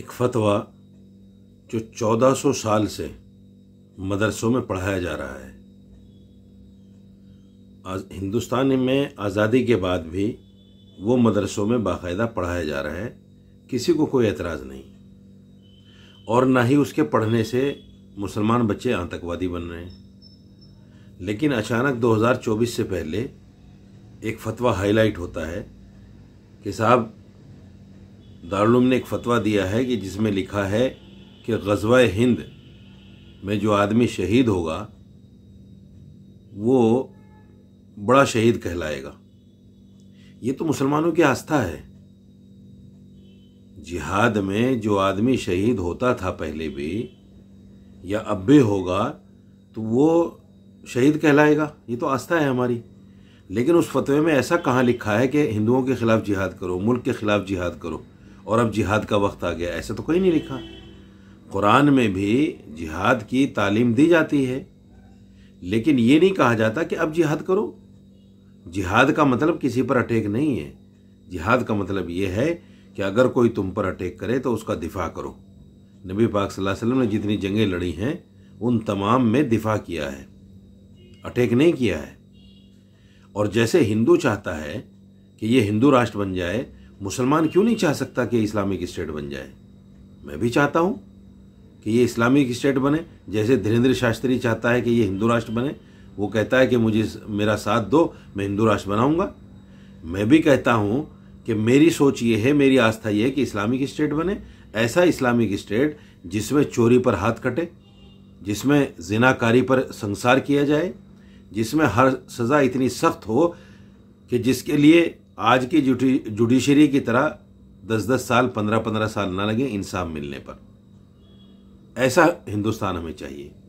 एक फतवा जो 1400 साल से मदरसों में पढ़ाया जा रहा है आज हिंदुस्तान में आज़ादी के बाद भी वो मदरसों में बाकायदा पढ़ाया जा रहा है किसी को कोई एतराज़ नहीं और ना ही उसके पढ़ने से मुसलमान बच्चे आतंकवादी बन रहे हैं लेकिन अचानक 2024 से पहले एक फतवा हाईलाइट होता है कि साहब दारुलूम ने एक फतवा दिया है कि जिसमें लिखा है कि गजवा हिंद में जो आदमी शहीद होगा वो बड़ा शहीद कहलाएगा ये तो मुसलमानों की आस्था है जिहाद में जो आदमी शहीद होता था पहले भी या अब भी होगा तो वो शहीद कहलाएगा ये तो आस्था है हमारी लेकिन उस फतवे में ऐसा कहाँ लिखा है कि हिंदुओं के ख़िलाफ़ जिहाद करो मुल्क के ख़िलाफ़ जिहाद करो और अब जिहाद का वक्त आ गया ऐसे तो कोई नहीं लिखा कुरान में भी जिहाद की तालीम दी जाती है लेकिन ये नहीं कहा जाता कि अब जिहाद करो जिहाद का मतलब किसी पर अटैक नहीं है जिहाद का मतलब ये है कि अगर कोई तुम पर अटैक करे तो उसका दिफा करो नबी पाक सल्लल्लाहु अलैहि वसल्लम ने जितनी जंगें लड़ी हैं उन तमाम में दिफा किया है अटैक नहीं किया है और जैसे हिंदू चाहता है कि ये हिंदू राष्ट्र बन जाए मुसलमान क्यों नहीं चाह सकता कि इस्लामिक स्टेट बन जाए मैं भी चाहता हूँ कि ये इस्लामिक स्टेट बने जैसे धीरेन्द्र शास्त्री चाहता है कि ये हिंदू राष्ट्र बने वो कहता है कि मुझे मेरा साथ दो मैं हिंदू राष्ट्र बनाऊंगा मैं भी कहता हूँ कि मेरी सोच ये है मेरी आस्था ये है कि इस्लामिक स्टेट बने ऐसा इस्लामिक स्टेट जिसमें चोरी पर हाथ कटे जिसमें जिनाकारी पर संसार किया जाए जिसमें हर सज़ा इतनी सख्त हो कि जिसके लिए आज की जुडिशरी की तरह दस दस साल पंद्रह पंद्रह साल ना लगे इंसाफ मिलने पर ऐसा हिंदुस्तान हमें चाहिए